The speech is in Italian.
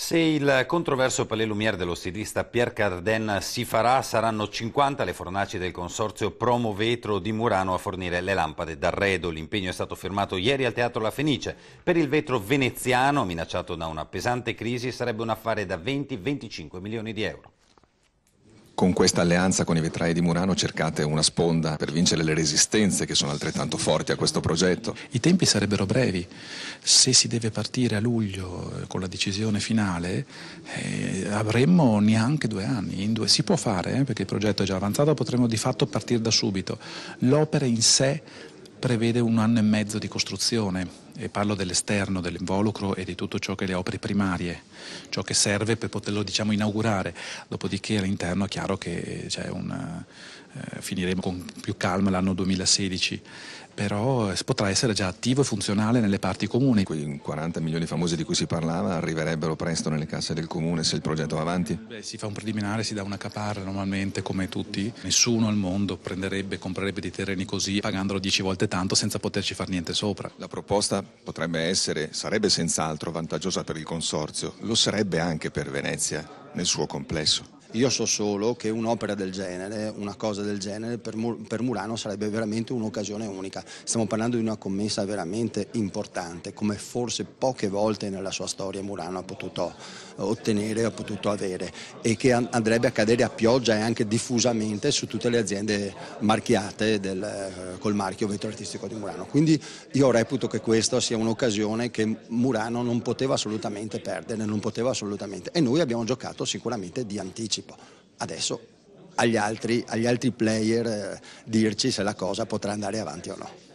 Se il controverso Palais Lumière dello stilista Pierre Carden si farà, saranno 50 le fornaci del consorzio Promo Vetro di Murano a fornire le lampade d'arredo. L'impegno è stato firmato ieri al Teatro La Fenice. Per il vetro veneziano, minacciato da una pesante crisi, sarebbe un affare da 20-25 milioni di euro con questa alleanza con i vetrai di Murano cercate una sponda per vincere le resistenze che sono altrettanto forti a questo progetto? I tempi sarebbero brevi. Se si deve partire a luglio eh, con la decisione finale eh, avremmo neanche due anni. Due, si può fare eh, perché il progetto è già avanzato, potremmo di fatto partire da subito. L'opera in sé prevede un anno e mezzo di costruzione e parlo dell'esterno, dell'involucro e di tutto ciò che è le opere primarie, ciò che serve per poterlo diciamo, inaugurare, dopodiché all'interno è chiaro che una, eh, finiremo con più calma l'anno 2016 però eh, potrà essere già attivo e funzionale nelle parti comuni. Quei 40 milioni famosi di cui si parlava arriverebbero presto nelle casse del comune se il progetto va avanti? Beh, si fa un preliminare, si dà una caparra normalmente come tutti. Nessuno al mondo prenderebbe, comprerebbe dei terreni così pagandolo 10 volte tanto senza poterci fare niente sopra. La proposta potrebbe essere, sarebbe senz'altro vantaggiosa per il Consorzio, lo sarebbe anche per Venezia nel suo complesso. Io so solo che un'opera del genere, una cosa del genere, per, Mur- per Murano sarebbe veramente un'occasione unica. Stiamo parlando di una commessa veramente importante, come forse poche volte nella sua storia Murano ha potuto ottenere, ha potuto avere, e che andrebbe a cadere a pioggia e anche diffusamente su tutte le aziende marchiate del, col marchio vetro artistico di Murano. Quindi io reputo che questa sia un'occasione che Murano non poteva assolutamente perdere, non poteva assolutamente. E noi abbiamo giocato sicuramente di anticipo anticipo. Adesso agli altri, agli altri player eh, dirci se la cosa potrà andare avanti o no.